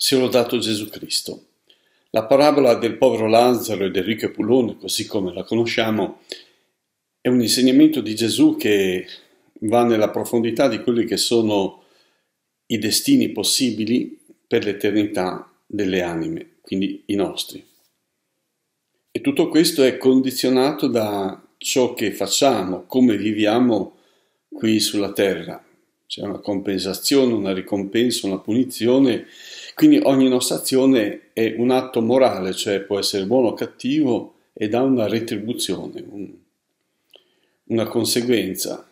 sia lodato Gesù Cristo. La parabola del povero Lazzaro e del ricco Pulone, così come la conosciamo, è un insegnamento di Gesù che va nella profondità di quelli che sono i destini possibili per l'eternità delle anime, quindi i nostri. E tutto questo è condizionato da ciò che facciamo, come viviamo qui sulla terra. C'è una compensazione, una ricompensa, una punizione quindi ogni nostra azione è un atto morale, cioè può essere buono o cattivo ed ha una retribuzione, un, una conseguenza.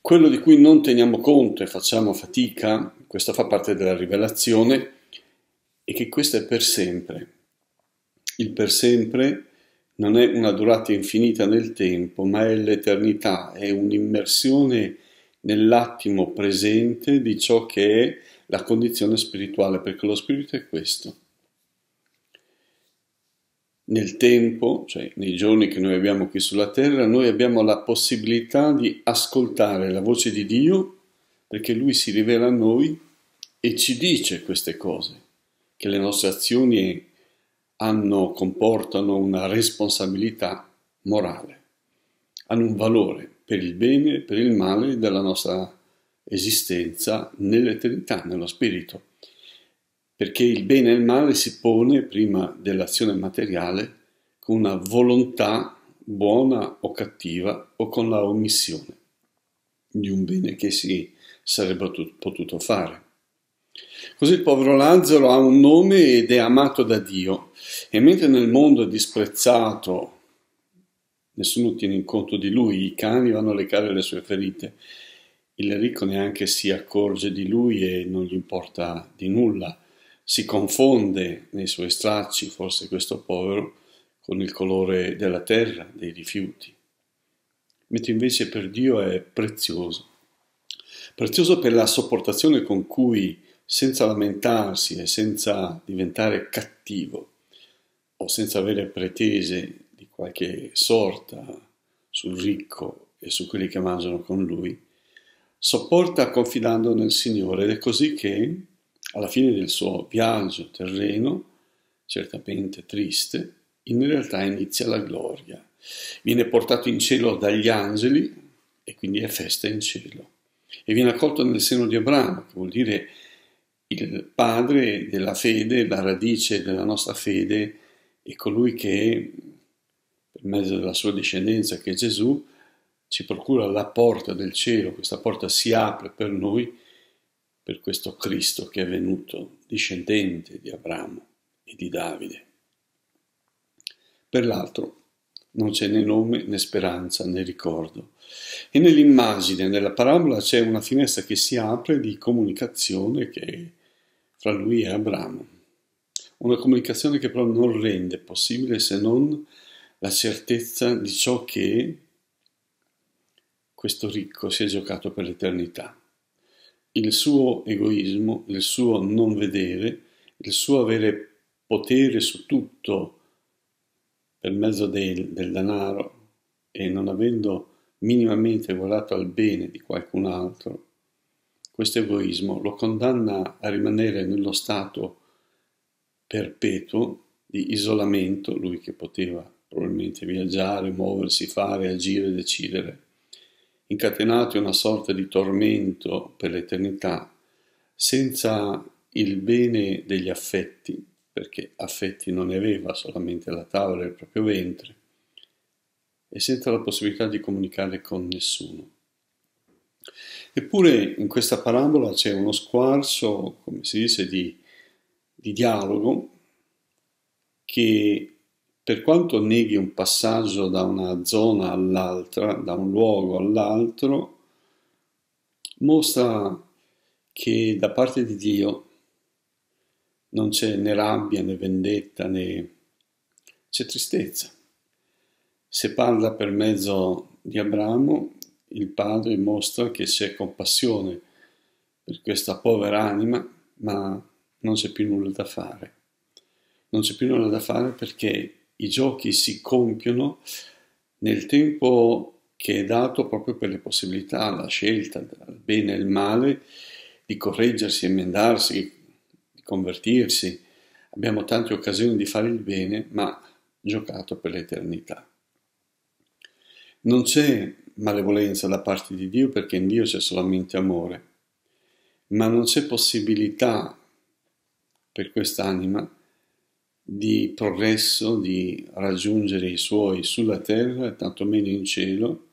Quello di cui non teniamo conto e facciamo fatica, questo fa parte della rivelazione, è che questo è per sempre. Il per sempre non è una durata infinita nel tempo, ma è l'eternità, è un'immersione nell'attimo presente di ciò che è la condizione spirituale, perché lo spirito è questo. Nel tempo, cioè nei giorni che noi abbiamo qui sulla terra, noi abbiamo la possibilità di ascoltare la voce di Dio perché Lui si rivela a noi e ci dice queste cose, che le nostre azioni hanno, comportano una responsabilità morale, hanno un valore per il bene e per il male della nostra esistenza nell'eternità, nello spirito, perché il bene e il male si pone prima dell'azione materiale con una volontà buona o cattiva o con la omissione di un bene che si sarebbe potuto fare. Così il povero Lazzaro ha un nome ed è amato da Dio e mentre nel mondo è disprezzato, nessuno tiene in conto di lui, i cani vanno a leccare le sue ferite, il ricco neanche si accorge di lui e non gli importa di nulla. Si confonde nei suoi stracci, forse questo povero, con il colore della terra, dei rifiuti. Mentre invece per Dio è prezioso. Prezioso per la sopportazione con cui, senza lamentarsi e senza diventare cattivo, o senza avere pretese di qualche sorta sul ricco e su quelli che mangiano con lui, sopporta confidando nel Signore ed è così che, alla fine del suo viaggio terreno, certamente triste, in realtà inizia la gloria. Viene portato in cielo dagli angeli e quindi è festa in cielo. E viene accolto nel seno di Abramo, che vuol dire il padre della fede, la radice della nostra fede e colui che, per mezzo della sua discendenza che è Gesù, ci procura la porta del cielo, questa porta si apre per noi, per questo Cristo che è venuto, discendente di Abramo e di Davide. Per l'altro non c'è né nome né speranza né ricordo. E nell'immagine, nella parabola, c'è una finestra che si apre di comunicazione che è fra lui e Abramo. Una comunicazione che però non rende possibile se non la certezza di ciò che questo ricco si è giocato per l'eternità. Il suo egoismo, il suo non vedere, il suo avere potere su tutto per mezzo del, del denaro e non avendo minimamente guardato al bene di qualcun altro, questo egoismo lo condanna a rimanere nello stato perpetuo di isolamento, lui che poteva probabilmente viaggiare, muoversi, fare, agire, decidere incatenati a una sorta di tormento per l'eternità, senza il bene degli affetti, perché affetti non ne aveva solamente la tavola e il proprio ventre, e senza la possibilità di comunicare con nessuno. Eppure in questa parabola c'è uno squarcio, come si dice, di, di dialogo che per quanto neghi un passaggio da una zona all'altra, da un luogo all'altro, mostra che da parte di Dio non c'è né rabbia né vendetta né c'è tristezza. Se parla per mezzo di Abramo, il padre mostra che c'è compassione per questa povera anima, ma non c'è più nulla da fare. Non c'è più nulla da fare perché i giochi si compiono nel tempo che è dato proprio per le possibilità, la scelta tra il bene e il male, di correggersi, emendarsi, di convertirsi. Abbiamo tante occasioni di fare il bene, ma giocato per l'eternità. Non c'è malevolenza da parte di Dio perché in Dio c'è solamente amore, ma non c'è possibilità per quest'anima di progresso, di raggiungere i suoi sulla terra, e tantomeno in cielo,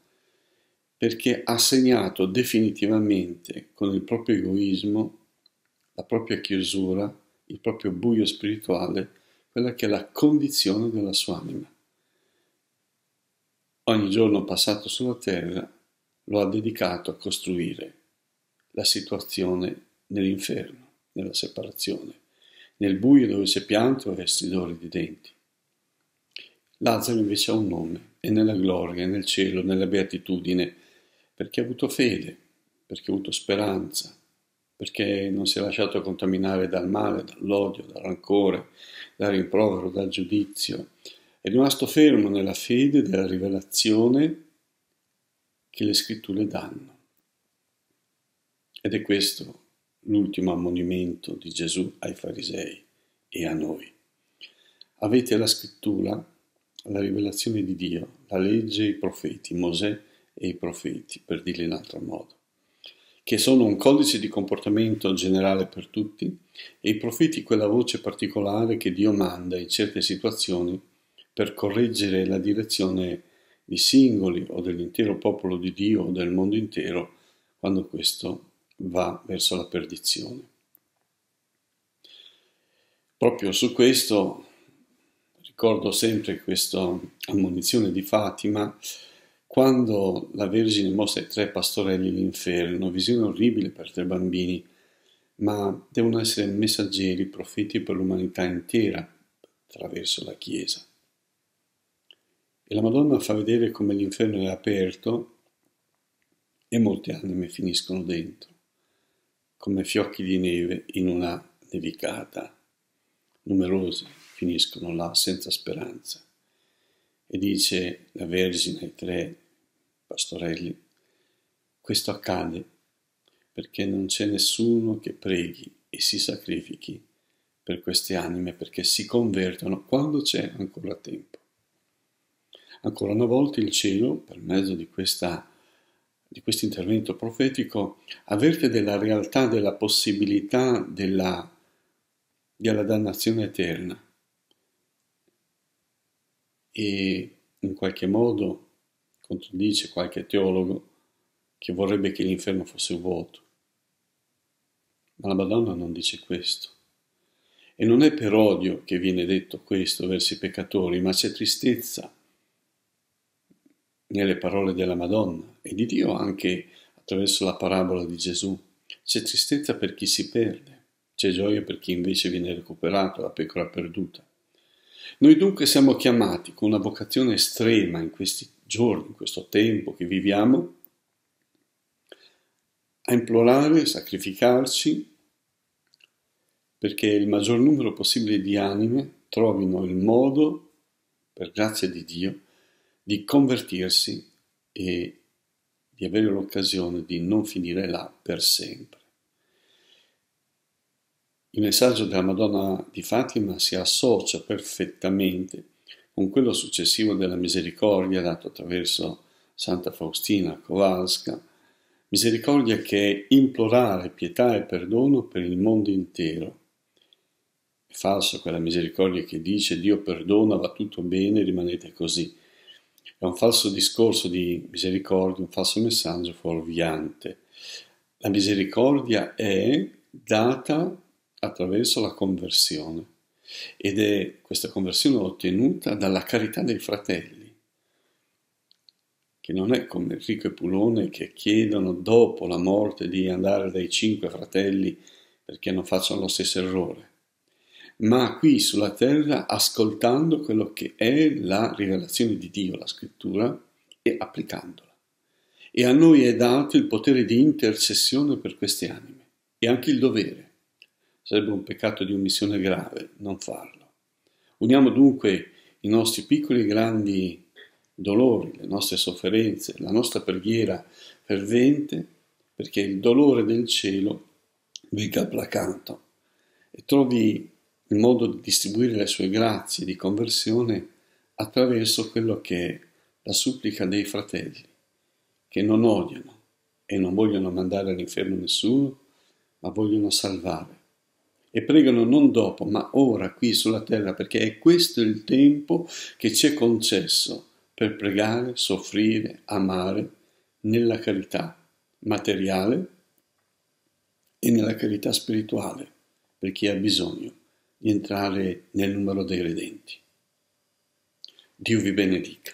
perché ha segnato definitivamente con il proprio egoismo, la propria chiusura, il proprio buio spirituale, quella che è la condizione della sua anima. Ogni giorno passato sulla terra lo ha dedicato a costruire la situazione nell'inferno, nella separazione nel buio dove si è pianto e stridore di denti. Lazzaro invece ha un nome, è nella gloria, è nel cielo, nella beatitudine, perché ha avuto fede, perché ha avuto speranza, perché non si è lasciato contaminare dal male, dall'odio, dal rancore, dal rimprovero, dal giudizio. È rimasto fermo nella fede della rivelazione che le scritture danno. Ed è questo l'ultimo ammonimento di Gesù ai farisei e a noi. Avete la scrittura, la rivelazione di Dio, la legge e i profeti, Mosè e i profeti, per dirli in altro modo, che sono un codice di comportamento generale per tutti e i profeti quella voce particolare che Dio manda in certe situazioni per correggere la direzione di singoli o dell'intero popolo di Dio o del mondo intero quando questo va verso la perdizione. Proprio su questo ricordo sempre questa ammonizione di Fatima, quando la Vergine mostra ai tre pastorelli l'inferno, visione orribile per tre bambini, ma devono essere messaggeri, profeti per l'umanità intera attraverso la Chiesa. E la Madonna fa vedere come l'inferno è aperto e molte anime finiscono dentro come fiocchi di neve in una nevicata. Numerosi finiscono là senza speranza. E dice la Vergine ai tre pastorelli, questo accade perché non c'è nessuno che preghi e si sacrifichi per queste anime perché si convertono quando c'è ancora tempo. Ancora una volta il cielo, per mezzo di questa di questo intervento profetico avverte della realtà della possibilità della, della dannazione eterna e in qualche modo contraddice qualche teologo che vorrebbe che l'inferno fosse vuoto. Ma la Madonna non dice questo. E non è per odio che viene detto questo verso i peccatori, ma c'è tristezza nelle parole della Madonna e di Dio anche attraverso la parabola di Gesù. C'è tristezza per chi si perde, c'è gioia per chi invece viene recuperato, la pecora perduta. Noi dunque siamo chiamati con una vocazione estrema in questi giorni, in questo tempo che viviamo, a implorare, a sacrificarci perché il maggior numero possibile di anime trovino il modo, per grazia di Dio, di convertirsi e di avere l'occasione di non finire là per sempre. Il messaggio della Madonna di Fatima si associa perfettamente con quello successivo della misericordia dato attraverso Santa Faustina Kowalska, misericordia che è implorare pietà e perdono per il mondo intero. È falso quella misericordia che dice Dio perdona, va tutto bene, rimanete così. È un falso discorso di misericordia, un falso messaggio fuorviante. La misericordia è data attraverso la conversione ed è questa conversione ottenuta dalla carità dei fratelli che non è come Enrico e Pulone che chiedono dopo la morte di andare dai cinque fratelli perché non facciano lo stesso errore ma qui sulla terra ascoltando quello che è la rivelazione di Dio, la scrittura, e applicandola. E a noi è dato il potere di intercessione per queste anime e anche il dovere. Sarebbe un peccato di omissione grave non farlo. Uniamo dunque i nostri piccoli e grandi dolori, le nostre sofferenze, la nostra preghiera fervente, perché il dolore del cielo venga placato e trovi il modo di distribuire le sue grazie di conversione attraverso quello che è la supplica dei fratelli, che non odiano e non vogliono mandare all'inferno nessuno, ma vogliono salvare. E pregano non dopo, ma ora qui sulla terra, perché è questo il tempo che ci è concesso per pregare, soffrire, amare nella carità materiale e nella carità spirituale per chi ha bisogno di entrare nel numero dei redenti. Dio vi benedica.